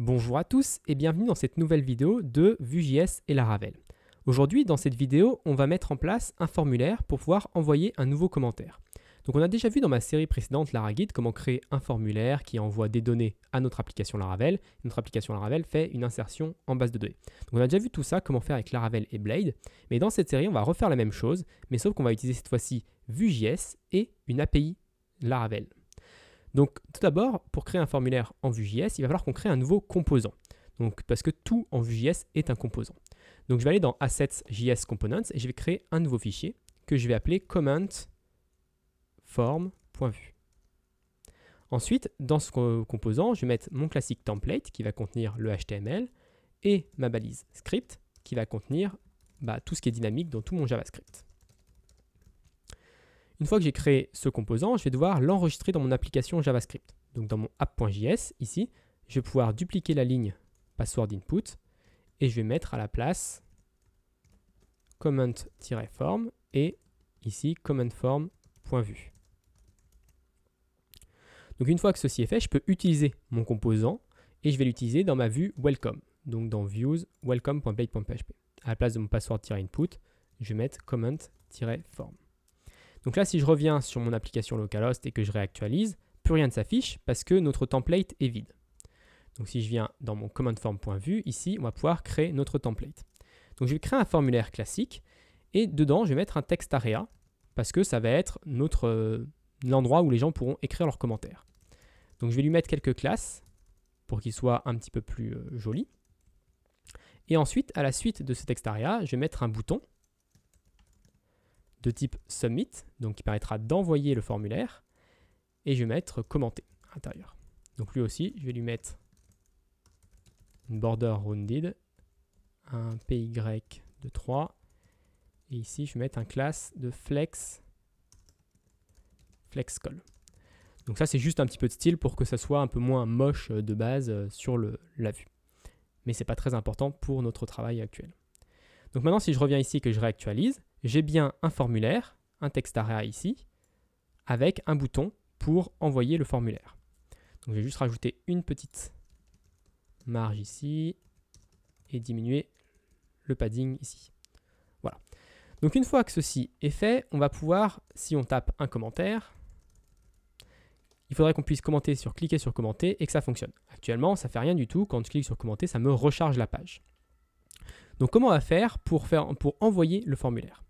Bonjour à tous et bienvenue dans cette nouvelle vidéo de Vue.js et Laravel. Aujourd'hui, dans cette vidéo, on va mettre en place un formulaire pour pouvoir envoyer un nouveau commentaire. Donc on a déjà vu dans ma série précédente LaraGuide comment créer un formulaire qui envoie des données à notre application Laravel. Notre application Laravel fait une insertion en base de données. Donc on a déjà vu tout ça, comment faire avec Laravel et Blade. Mais dans cette série, on va refaire la même chose, mais sauf qu'on va utiliser cette fois-ci Vue.js et une API Laravel. Donc tout d'abord, pour créer un formulaire en Vue.js, il va falloir qu'on crée un nouveau composant. Donc, parce que tout en Vue.js est un composant. Donc je vais aller dans Assets.js Components et je vais créer un nouveau fichier que je vais appeler comment Ensuite, dans ce composant, je vais mettre mon classique template qui va contenir le HTML et ma balise script qui va contenir bah, tout ce qui est dynamique dans tout mon JavaScript. Une fois que j'ai créé ce composant, je vais devoir l'enregistrer dans mon application JavaScript. Donc dans mon app.js, ici, je vais pouvoir dupliquer la ligne password input et je vais mettre à la place comment-form et ici comment-form.vue. Donc une fois que ceci est fait, je peux utiliser mon composant et je vais l'utiliser dans ma vue welcome. Donc dans views welcome.blade.php. À la place de mon password-input, je vais mettre comment-form. Donc là, si je reviens sur mon application localhost et que je réactualise, plus rien ne s'affiche parce que notre template est vide. Donc si je viens dans mon command ici, on va pouvoir créer notre template. Donc je vais créer un formulaire classique et dedans, je vais mettre un textarea area parce que ça va être notre euh, l'endroit où les gens pourront écrire leurs commentaires. Donc je vais lui mettre quelques classes pour qu'il soit un petit peu plus euh, joli. Et ensuite, à la suite de ce textarea, je vais mettre un bouton de type submit, donc qui permettra d'envoyer le formulaire, et je vais mettre commenter à l'intérieur. Donc lui aussi, je vais lui mettre une border rounded, un PY de 3, et ici je vais mettre un class de flex, flex call. Donc ça c'est juste un petit peu de style pour que ça soit un peu moins moche de base euh, sur le, la vue. Mais c'est pas très important pour notre travail actuel. Donc maintenant si je reviens ici et que je réactualise, j'ai bien un formulaire, un texte arrière ici, avec un bouton pour envoyer le formulaire. Donc je vais juste rajouter une petite marge ici et diminuer le padding ici. Voilà. Donc une fois que ceci est fait, on va pouvoir, si on tape un commentaire, il faudrait qu'on puisse commenter sur cliquer sur commenter et que ça fonctionne. Actuellement, ça ne fait rien du tout. Quand je clique sur commenter, ça me recharge la page. Donc comment on va faire, pour envoyer le formulaire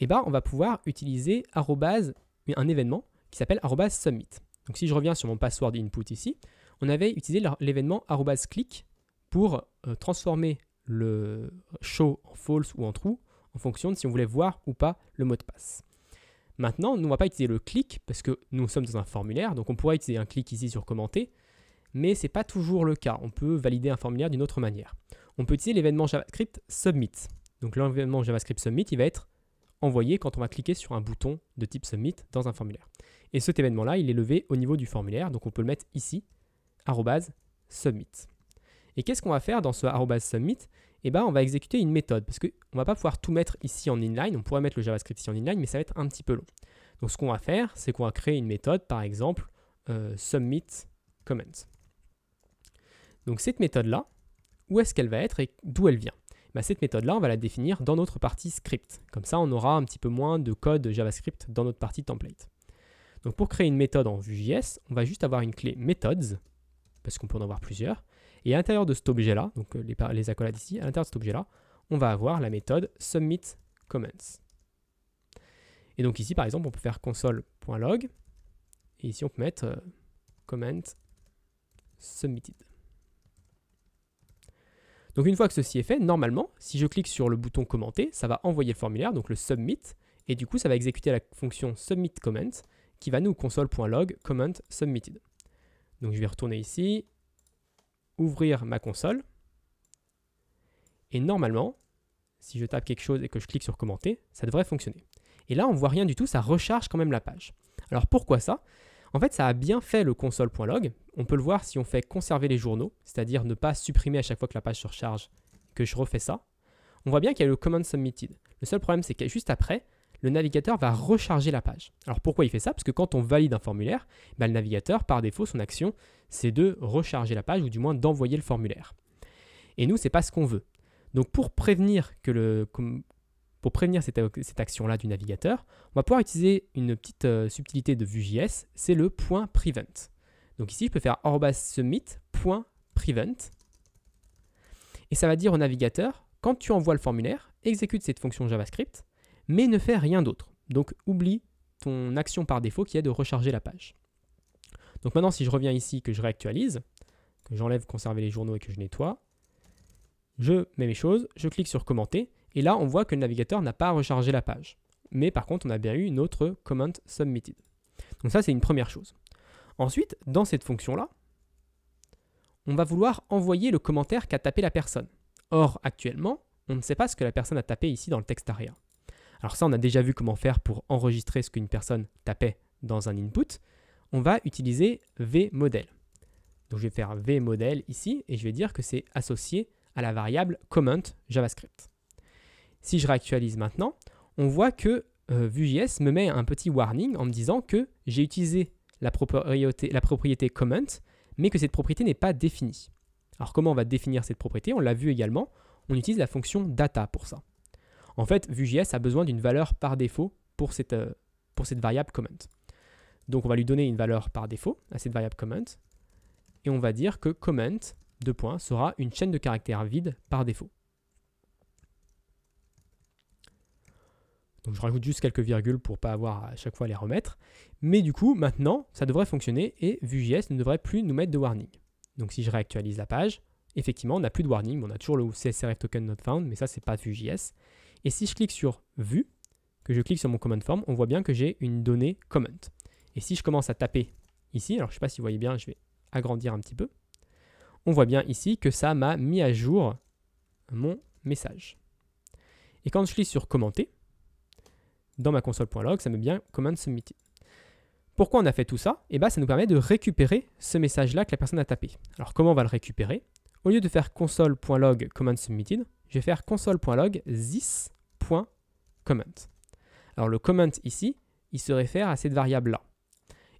eh ben, on va pouvoir utiliser un événement qui s'appelle @submit. Donc si je reviens sur mon password input ici, on avait utilisé l'événement @click pour euh, transformer le show en false ou en true en fonction de si on voulait voir ou pas le mot de passe. Maintenant, nous, on ne va pas utiliser le click » parce que nous sommes dans un formulaire, donc on pourrait utiliser un clic ici sur commenter, mais ce n'est pas toujours le cas. On peut valider un formulaire d'une autre manière. On peut utiliser l'événement JavaScript submit. Donc l'événement JavaScript submit, il va être envoyé quand on va cliquer sur un bouton de type Submit dans un formulaire. Et cet événement-là, il est levé au niveau du formulaire, donc on peut le mettre ici, submit. Et qu'est-ce qu'on va faire dans ce submit Eh bien, on va exécuter une méthode, parce qu'on ne va pas pouvoir tout mettre ici en inline, on pourrait mettre le JavaScript ici en inline, mais ça va être un petit peu long. Donc ce qu'on va faire, c'est qu'on va créer une méthode, par exemple, euh, submit comment. Donc cette méthode-là, où est-ce qu'elle va être et d'où elle vient bah, cette méthode-là, on va la définir dans notre partie script. Comme ça, on aura un petit peu moins de code JavaScript dans notre partie template. Donc pour créer une méthode en Vue.js, on va juste avoir une clé methods, parce qu'on peut en avoir plusieurs. Et à l'intérieur de cet objet-là, donc euh, les, les accolades ici, à l'intérieur de cet objet-là, on va avoir la méthode submit comments. Et donc ici, par exemple, on peut faire console.log, et ici on peut mettre euh, comment submitted. Donc une fois que ceci est fait, normalement, si je clique sur le bouton commenter, ça va envoyer le formulaire, donc le submit, et du coup ça va exécuter la fonction submit comment qui va nous console.log comment submitted. Donc je vais retourner ici, ouvrir ma console, et normalement, si je tape quelque chose et que je clique sur commenter, ça devrait fonctionner. Et là on voit rien du tout, ça recharge quand même la page. Alors pourquoi ça en fait, ça a bien fait le console.log. On peut le voir si on fait conserver les journaux, c'est-à-dire ne pas supprimer à chaque fois que la page se recharge, que je refais ça. On voit bien qu'il y a le command submitted. Le seul problème, c'est que juste après, le navigateur va recharger la page. Alors pourquoi il fait ça Parce que quand on valide un formulaire, bah, le navigateur, par défaut, son action, c'est de recharger la page ou du moins d'envoyer le formulaire. Et nous, c'est pas ce qu'on veut. Donc pour prévenir que le pour prévenir euh, cette, action-là du navigateur, on va pouvoir utiliser une petite euh, subtilité de Vue.js, c'est le point .prevent. Donc ici, je peux faire submit.prevent. Et ça va dire au navigateur, quand tu envoies le formulaire, exécute cette fonction JavaScript, mais ne fais rien d'autre. Donc oublie ton action par défaut qui est de recharger la page. Donc maintenant, si je reviens ici, que je réactualise, que j'enlève conserver les journaux et que je nettoie, je mets mes choses, je clique sur commenter, et là, on voit que le navigateur n'a pas rechargé la page. Mais par contre, on a bien eu une autre comment submitted. Donc ça, c'est une première chose. Ensuite, dans cette fonction-là, on va vouloir envoyer le commentaire qu'a tapé la personne. Or, actuellement, on ne sait pas ce que la personne a tapé ici dans le texte arrière. Alors ça, on a déjà vu comment faire pour enregistrer ce qu'une personne tapait dans un input. On va utiliser vmodel. Donc je vais faire vmodel ici et je vais dire que c'est associé à la variable comment JavaScript. Si je réactualise maintenant, on voit que euh, Vue.js me met un petit warning en me disant que j'ai utilisé la propriété, la propriété comment, mais que cette propriété n'est pas définie. Alors comment on va définir cette propriété On l'a vu également, on utilise la fonction data pour ça. En fait, Vue.js a besoin d'une valeur par défaut pour cette, euh, pour cette variable comment. Donc on va lui donner une valeur par défaut à cette variable comment, et on va dire que comment, deux points, sera une chaîne de caractères vide par défaut. Donc je rajoute juste quelques virgules pour pas avoir à chaque fois à les remettre. Mais du coup, maintenant, ça devrait fonctionner et Vue.js ne devrait plus nous mettre de warning. Donc si je réactualise la page, effectivement, on n'a plus de warning. On a toujours le CSRF token not found, mais ça, c'est pas Vue.js. Et si je clique sur Vue, que je clique sur mon comment form, on voit bien que j'ai une donnée comment. Et si je commence à taper ici, alors je ne sais pas si vous voyez bien, je vais agrandir un petit peu. On voit bien ici que ça m'a mis à jour mon message. Et quand je clique sur commenter, dans ma console.log, ça me bien command submitted. Pourquoi on a fait tout ça Eh bien, ça nous permet de récupérer ce message-là que la personne a tapé. Alors, comment on va le récupérer Au lieu de faire console.log command submitted, je vais faire console.log this.comment. Alors, le comment ici, il se réfère à cette variable-là.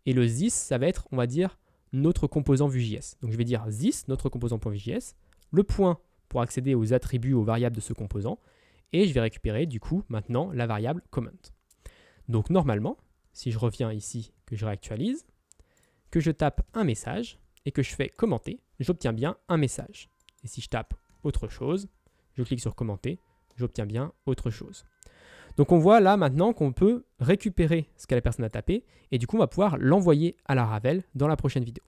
Et le this, ça va être, on va dire, notre composant Vue.js. Donc, je vais dire this, notre composant.vjs, le point pour accéder aux attributs, aux variables de ce composant, et je vais récupérer du coup maintenant la variable comment. Donc normalement, si je reviens ici, que je réactualise, que je tape un message et que je fais commenter, j'obtiens bien un message. Et si je tape autre chose, je clique sur commenter, j'obtiens bien autre chose. Donc on voit là maintenant qu'on peut récupérer ce que la personne a tapé et du coup on va pouvoir l'envoyer à la Ravel dans la prochaine vidéo.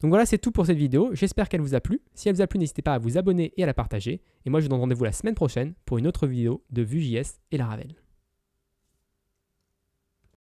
Donc voilà, c'est tout pour cette vidéo. J'espère qu'elle vous a plu. Si elle vous a plu, n'hésitez pas à vous abonner et à la partager. Et moi, je vous donne rendez-vous la semaine prochaine pour une autre vidéo de Vue.js et Laravel.